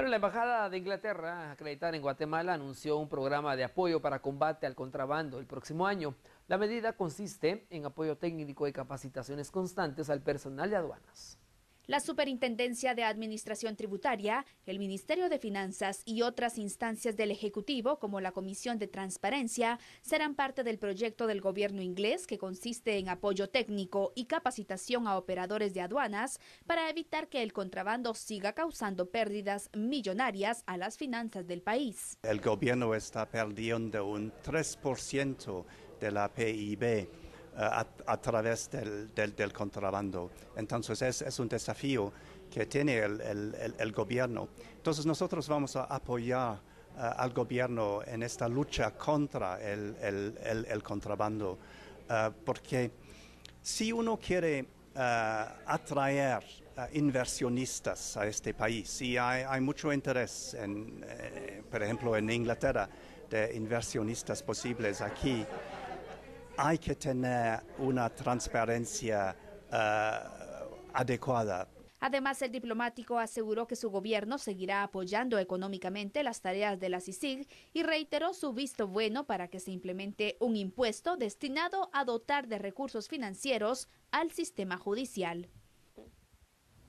Bueno, la Embajada de Inglaterra, acreditada en Guatemala, anunció un programa de apoyo para combate al contrabando el próximo año. La medida consiste en apoyo técnico y capacitaciones constantes al personal de aduanas la Superintendencia de Administración Tributaria, el Ministerio de Finanzas y otras instancias del Ejecutivo, como la Comisión de Transparencia, serán parte del proyecto del gobierno inglés que consiste en apoyo técnico y capacitación a operadores de aduanas para evitar que el contrabando siga causando pérdidas millonarias a las finanzas del país. El gobierno está perdiendo un 3% de la PIB eh, a, través del, contrabando. Entonces es, un desafío que tiene el, gobierno. Entonces nosotros vamos a apoyar eh, al gobierno en esta lucha contra el, contrabando, eh, porque si uno quiere atraer inversionistas a este país, y hay, mucho interés, por ejemplo, en Inglaterra, de inversionistas posibles aquí, hay que tener una transparencia eh, adecuada Además, el diplomático aseguró que su gobierno seguirá apoyando económicamente las tareas de la CICIG y reiteró su visto bueno para que se implemente un impuesto destinado a dotar de recursos financieros al sistema judicial.